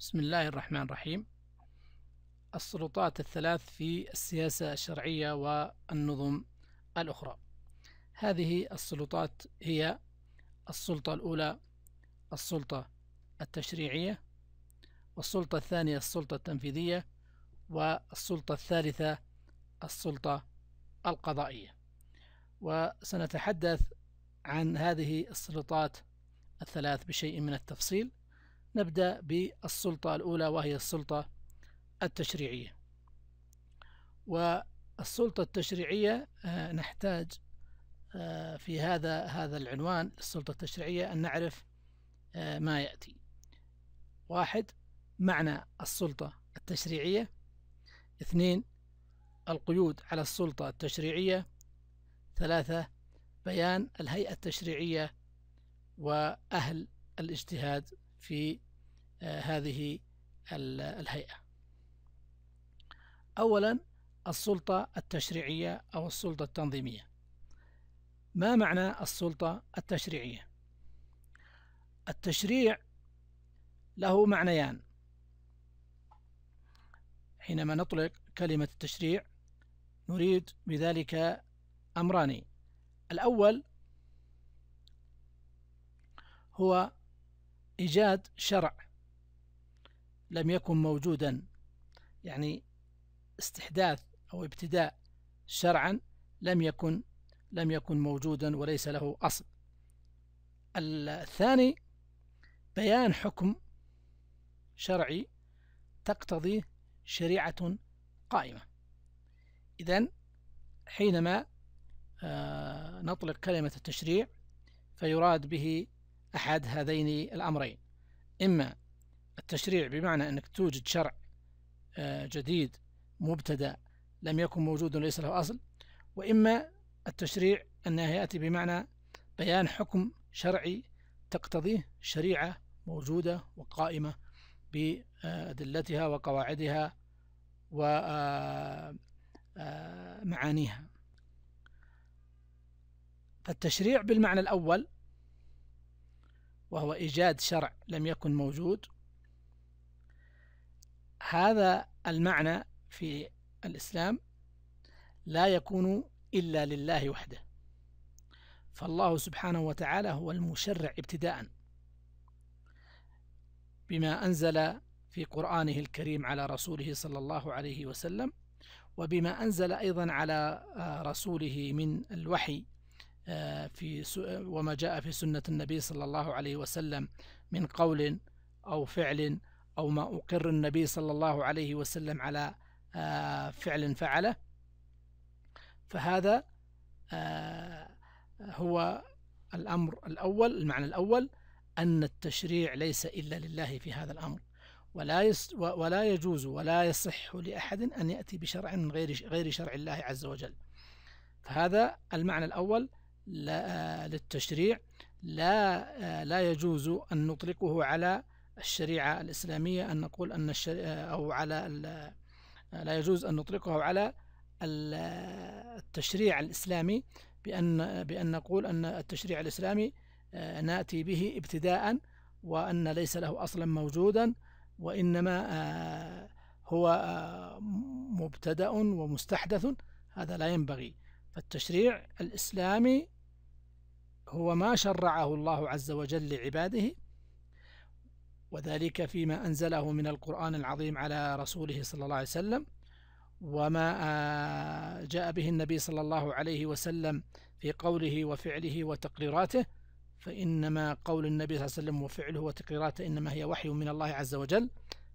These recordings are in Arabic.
بسم الله الرحمن الرحيم السلطات الثلاث في السياسة الشرعية والنظم الأخرى هذه السلطات هي السلطة الأولى السلطة التشريعية والسلطة الثانية السلطة التنفيذية والسلطة الثالثة السلطة القضائية وسنتحدث عن هذه السلطات الثلاث بشيء من التفصيل نبدأ بالسلطة الأولى وهي السلطة التشريعية والسلطة التشريعية آه، نحتاج آه، في هذا هذا العنوان السلطة التشريعية أن نعرف آه، ما يأتي واحد معنى السلطة التشريعية اثنين القيود على السلطة التشريعية ثلاثة بيان الهيئة التشريعية وأهل الاجتهاد في هذه الهيئة أولا السلطة التشريعية أو السلطة التنظيمية ما معنى السلطة التشريعية؟ التشريع له معنيان حينما نطلق كلمة التشريع نريد بذلك أمران الأول هو إيجاد شرع لم يكن موجودا يعني استحداث أو ابتداء شرعا لم يكن لم يكن موجودا وليس له أصل الثاني بيان حكم شرعي تقتضي شريعة قائمة إذا حينما آه، نطلق كلمة التشريع فيراد به أحد هذين الأمرين إما التشريع بمعنى أنك توجد شرع آه، جديد مبتدأ لم يكن موجود ليس له أصل وإما التشريع أنه يأتي بمعنى بيان حكم شرعي تقتضيه شريعة موجودة وقائمة بأدلتها وقواعدها ومعانيها آه، آه، فالتشريع بالمعنى الأول وهو إيجاد شرع لم يكن موجود هذا المعنى في الإسلام لا يكون إلا لله وحده فالله سبحانه وتعالى هو المشرع ابتداء بما أنزل في قرآنه الكريم على رسوله صلى الله عليه وسلم وبما أنزل أيضا على آه، رسوله من الوحي آه، في وما جاء في سنة النبي صلى الله عليه وسلم من قول أو فعل أو ما أقر النبي صلى الله عليه وسلم على آه، فعل فعله فهذا آه، هو الأمر الأول المعنى الأول أن التشريع ليس إلا لله في هذا الأمر ولا ولا يجوز ولا يصح لأحد أن يأتي بشرع من غير غير شرع الله عز وجل فهذا المعنى الأول آه، للتشريع لا لا يجوز أن نطلقه على الشريعة الإسلامية أن نقول أن أو على لا يجوز أن نطلقه على التشريع الإسلامي بأن بأن نقول أن التشريع الإسلامي آه، نأتي به ابتداء وأن ليس له أصلا موجودا وإنما آه، هو آه، مبتدأ ومستحدث هذا لا ينبغي فالتشريع الإسلامي هو ما شرعه الله عز وجل لعباده وذلك فيما أنزله من القرآن العظيم على رسوله صلى الله عليه وسلم وما آه، جاء به النبي صلى الله عليه وسلم في قوله وفعله وتقريراته فإنما قول النبي صلى الله عليه وسلم وفعله وتقريراته إنما هي وحي من الله عز وجل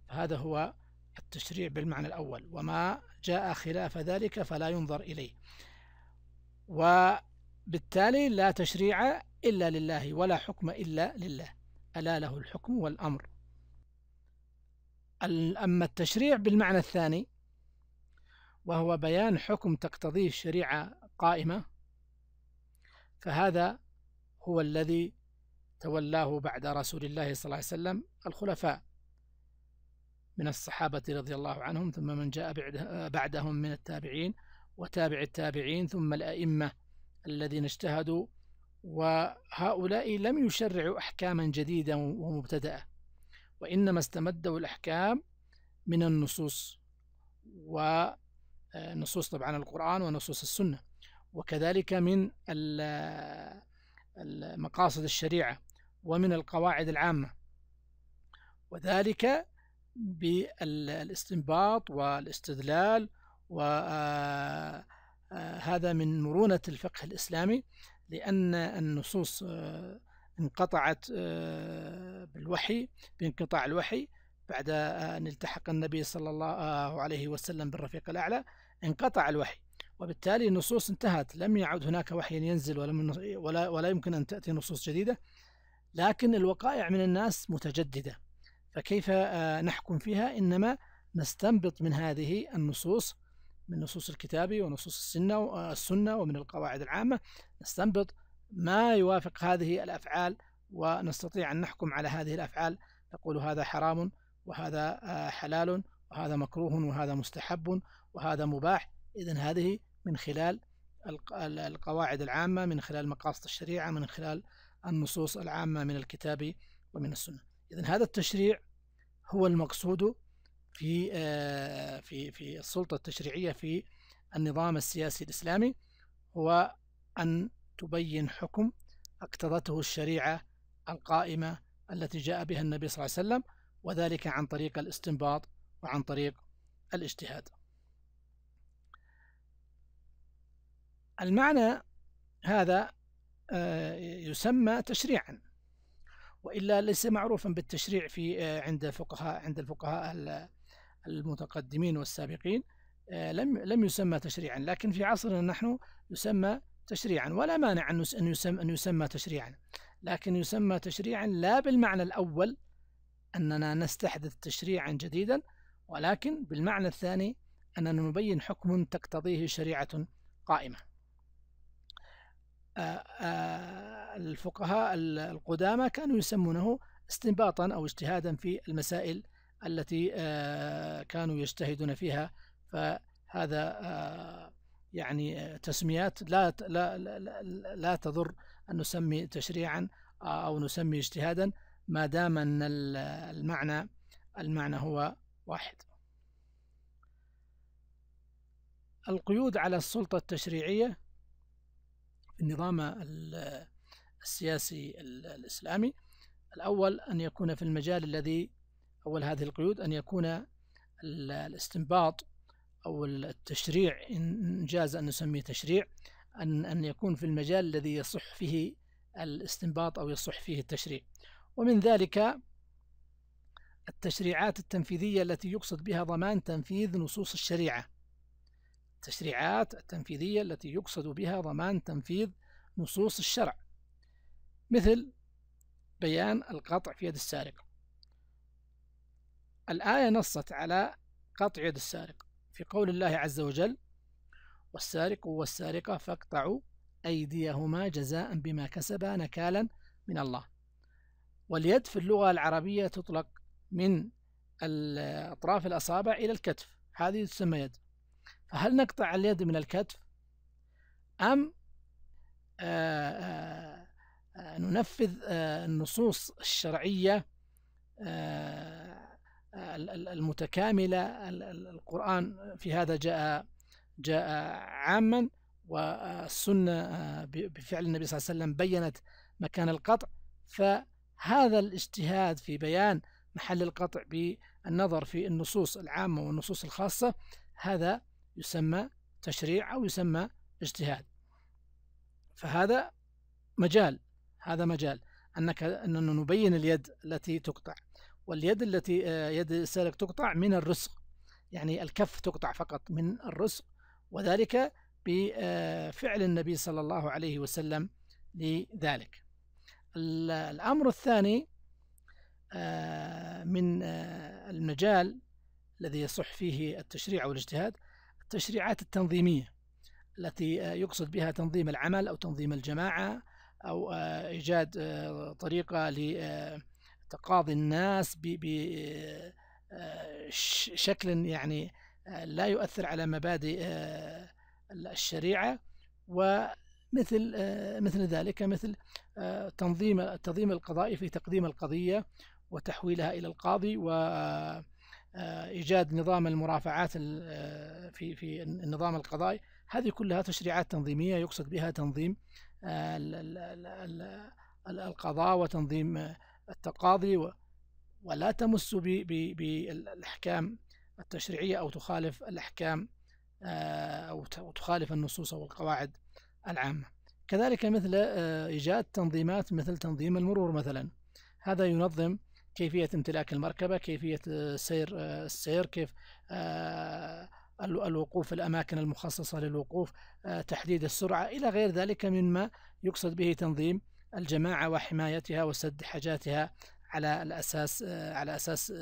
فهذا هو التشريع بالمعنى الأول وما جاء خلاف ذلك فلا ينظر إليه وبالتالي لا تشريع إلا لله ولا حكم إلا لله ألا له الحكم والأمر أما التشريع بالمعنى الثاني وهو بيان حكم تقتضيه الشريعة قائمة فهذا هو الذي تولاه بعد رسول الله صلى الله عليه وسلم الخلفاء من الصحابة رضي الله عنهم ثم من جاء بعدهم من التابعين وتابع التابعين ثم الأئمة الذين اجتهدوا وهؤلاء لم يشرعوا أحكاما جديدة ومبتدأة وإنما استمدوا الأحكام من النصوص ونصوص آه، طبعا القرآن ونصوص السنة وكذلك من مقاصد الشريعة ومن القواعد العامة وذلك بالاستنباط والاستدلال وهذا آه، آه، من مرونة الفقه الإسلامي لأن النصوص انقطعت الوحي بانقطاع الوحي بعد أن التحق النبي صلى الله عليه وسلم بالرفيق الأعلى انقطع الوحي وبالتالي النصوص انتهت لم يعد هناك وحي ينزل ولا, ولا, ولا يمكن أن تأتي نصوص جديدة لكن الوقائع من الناس متجددة فكيف نحكم فيها إنما نستنبط من هذه النصوص من نصوص الكتاب ونصوص السنة السنة ومن القواعد العامة نستنبط ما يوافق هذه الأفعال ونستطيع أن نحكم على هذه الأفعال نقول هذا حرام وهذا آه، حلال وهذا مكروه وهذا مستحب وهذا مباح إذا هذه من خلال القواعد العامة من خلال مقاصد الشريعة من خلال النصوص العامة من الكتاب ومن السنة إذا هذا التشريع هو المقصود في آه، في في السلطة التشريعية في النظام السياسي الإسلامي هو أن تبين حكم اقتضته الشريعة القائمة التي جاء بها النبي صلى الله عليه وسلم وذلك عن طريق الاستنباط وعن طريق الاجتهاد المعنى هذا آه، يسمى تشريعا وإلا ليس معروفا بالتشريع في آه، عند فقهاء عند الفقهاء المتقدمين والسابقين آه، لم لم يسمى تشريعا لكن في عصرنا نحن يسمى تشريعا ولا مانع ان يسمى ان يسمى تشريعا لكن يسمى تشريعا لا بالمعنى الأول أننا نستحدث تشريعا جديدا ولكن بالمعنى الثاني أننا نبين حكم تقتضيه شريعة قائمة آه، آه، الفقهاء القدامى كانوا يسمونه استنباطا أو اجتهادا في المسائل التي آه، كانوا يجتهدون فيها فهذا يعني تسميات لا لا لا, لا تضر أن نسمي تشريعا آه، أو نسمي اجتهادا ما دام أن المعنى المعنى هو واحد القيود على السلطة التشريعية في النظام السياسي الإسلامي الأول أن يكون في المجال الذي أول هذه القيود أن يكون الاستنباط أو التشريع إن جاز أن نسميه تشريع أن أن يكون في المجال الذي يصح فيه الاستنباط أو يصح فيه التشريع ومن ذلك التشريعات التنفيذية التي يقصد بها ضمان تنفيذ نصوص الشريعة التشريعات التنفيذية التي يقصد بها ضمان تنفيذ نصوص الشرع مثل بيان القطع في يد السارق الآية نصت على قطع يد السارق في قول الله عز وجل والسارق والسارقة فاقطعوا أيديهما جزاء بما كسبا نكالا من الله واليد في اللغة العربية تطلق من أطراف الأصابع إلى الكتف هذه تسمى يد فهل نقطع اليد من الكتف أم آه، آه، آه، ننفذ النصوص الشرعية المتكاملة القرآن في هذا جاء جاء عاما والسنة آه، بفعل النبي صلى الله عليه وسلم بينت مكان القطع فهذا الاجتهاد في بيان محل القطع بالنظر في النصوص العامة والنصوص الخاصة هذا يسمى تشريع أو يسمى اجتهاد فهذا مجال هذا مجال أنك أننا نبين اليد التي تقطع واليد التي آه، يد السالك تقطع من الرزق يعني الكف تقطع فقط من الرزق وذلك بفعل آه، النبي صلى الله عليه وسلم لذلك الأمر الثاني آه، من آه، المجال الذي يصح فيه التشريع والاجتهاد التشريعات التنظيمية التي يقصد بها تنظيم العمل أو تنظيم الجماعة أو إيجاد طريقة لتقاضي الناس بشكل يعني لا يؤثر على مبادئ آه، الشريعة ومثل آه، مثل ذلك مثل آه، تنظيم التنظيم القضائي في تقديم القضية وتحويلها إلى القاضي و ايجاد نظام المرافعات في في النظام القضائي هذه كلها تشريعات تنظيميه يقصد بها تنظيم القضاء وتنظيم التقاضي ولا تمس بالاحكام التشريعية أو تخالف الأحكام آه، أو تخالف النصوص أو القواعد العامة كذلك مثل آه، إيجاد تنظيمات مثل تنظيم المرور مثلا هذا ينظم كيفية امتلاك المركبة كيفية آه، سير السير كيف الوقوف في الأماكن المخصصة للوقوف تحديد السرعة إلى غير ذلك مما يقصد به تنظيم الجماعة وحمايتها وسد حاجاتها على الأساس على أساس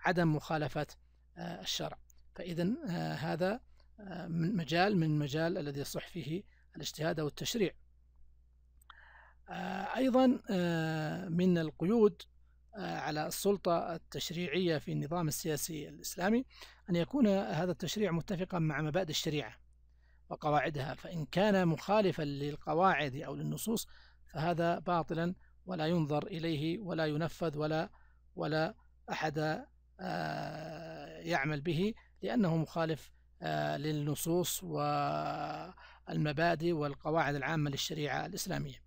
عدم مخالفة آه، الشرع فإذا آه، هذا آه، من مجال من المجال الذي يصح فيه الاجتهاد أو التشريع أيضا من القيود على السلطة التشريعية في النظام السياسي الإسلامي أن يكون هذا التشريع متفقا مع مبادئ الشريعة وقواعدها فإن كان مخالفا للقواعد أو للنصوص فهذا باطلا ولا ينظر إليه ولا ينفذ ولا ولا أحد يعمل به لأنه مخالف آه، للنصوص والمبادئ والقواعد العامة للشريعة الإسلامية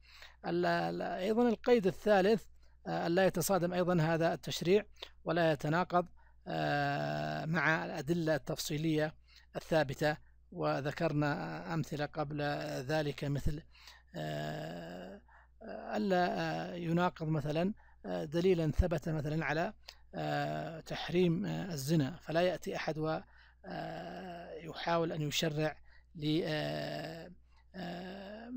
أيضا القيد الثالث آه، لا يتصادم أيضا هذا التشريع ولا يتناقض آه، مع الأدلة التفصيلية الثابتة وذكرنا أمثلة قبل ذلك مثل ألا يناقض مثلا دليلا ثبت مثلا على آه، تحريم آه، الزنا فلا يأتي أحد ويحاول آه، أن يشرع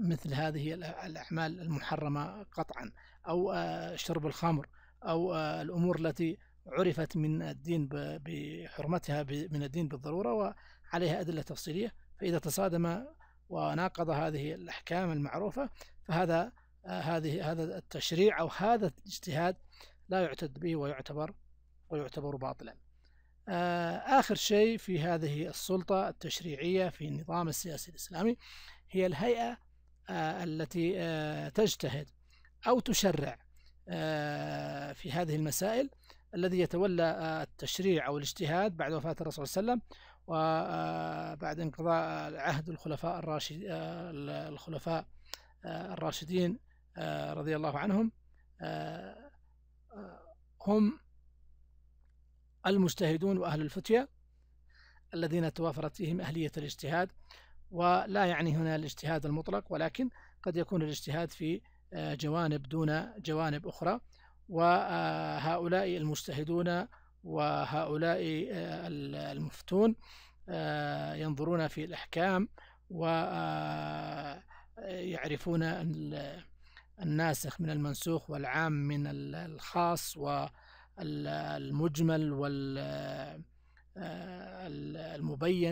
مثل هذه الأعمال المحرمة قطعا أو شرب الخمر أو الأمور التي عرفت من الدين بحرمتها من الدين بالضرورة وعليها أدلة تفصيلية فإذا تصادم وناقض هذه الأحكام المعروفة فهذا هذه هذا التشريع أو هذا الاجتهاد لا يعتد به ويعتبر ويعتبر باطلا آه، آخر شيء في هذه السلطة التشريعية في النظام السياسي الإسلامي هي الهيئة آه، التي آه، تجتهد أو تشرع في هذه المسائل الذي يتولى التشريع أو الاجتهاد بعد وفاة الرسول صلى الله عليه وسلم وبعد انقضاء عهد الخلفاء الراشد الخلفاء الراشدين رضي الله عنهم هم المجتهدون وأهل الفتية الذين توافرت فيهم أهلية الاجتهاد ولا يعني هنا الاجتهاد المطلق ولكن قد يكون الاجتهاد في آه، جوانب دون جوانب أخرى وهؤلاء المجتهدون وهؤلاء آه، المفتون آه، ينظرون في الأحكام ويعرفون الناسخ من المنسوخ والعام من الخاص و المجمل والمبين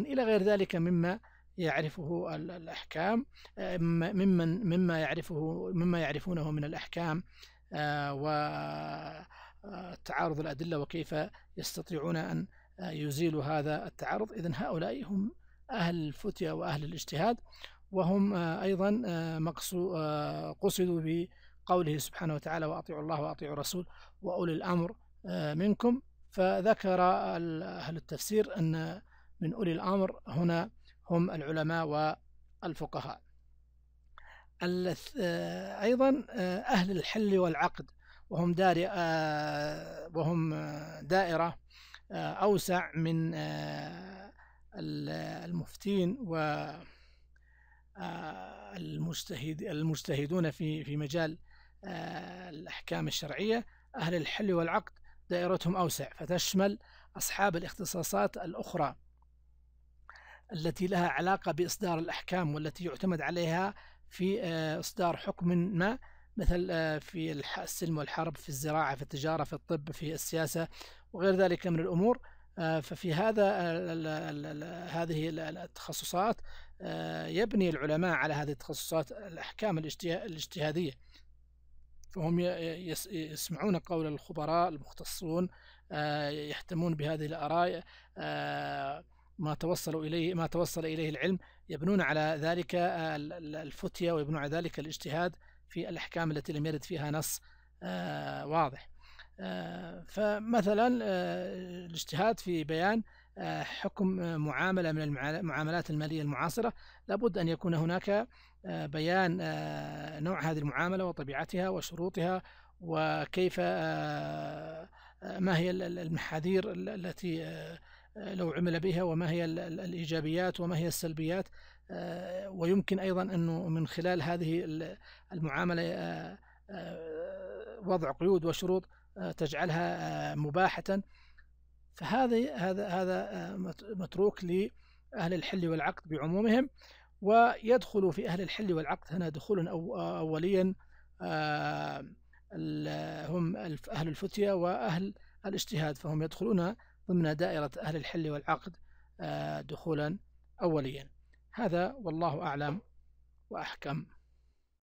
آه، إلى غير ذلك مما يعرفه الأحكام آه، ممن مما يعرفه مما يعرفونه من الأحكام آه، وتعارض الأدلة وكيف يستطيعون أن يزيلوا هذا التعارض إذن هؤلاء هم أهل الفتية وأهل الاجتهاد وهم أيضا قصدوا بقوله سبحانه وتعالى وأطيعوا الله وأطيعوا الرسول وأولي الأمر آه، منكم فذكر أهل التفسير أن من أولي الأمر هنا هم العلماء والفقهاء آه، أيضا آه، أهل الحل والعقد وهم دار وهم دائرة أوسع من المفتين و المجتهد المجتهدون في في مجال الأحكام الشرعية أهل الحل والعقد دائرتهم أوسع فتشمل أصحاب الاختصاصات الأخرى التي لها علاقة بإصدار الأحكام والتي يعتمد عليها في آه، إصدار حكم ما مثل آه، في السلم والحرب في الزراعة في التجارة في الطب في السياسة وغير ذلك من الأمور آه، ففي هذا هذه التخصصات يبني العلماء على هذه التخصصات الأحكام الاجتهادية فهم يسمعون قول الخبراء المختصون آه، يهتمون بهذه الآراء آه، ما توصلوا إليه ما توصل إليه العلم يبنون على ذلك آه، الفتية ويبنون على ذلك الاجتهاد في الأحكام التي لم يرد فيها نص واضح فمثلا الاجتهاد في بيان حكم معاملة من المعاملات المالية المعاصرة لابد أن يكون هناك آه، بيان آه، نوع هذه المعاملة وطبيعتها وشروطها وكيف آه، ما هي المحاذير التي لو عمل بها وما هي الإيجابيات وما هي السلبيات ويمكن أيضا أنه من خلال هذه المعاملة وضع قيود وشروط تجعلها مباحة فهذا هذا هذا متروك لأهل الحل والعقد بعمومهم ويدخل في أهل الحل والعقد هنا دخول أوليا آه، هم أهل الفتية وأهل الاجتهاد فهم يدخلون ضمن دائرة أهل الحل والعقد آه، دخولا أوليا هذا والله أعلم وأحكم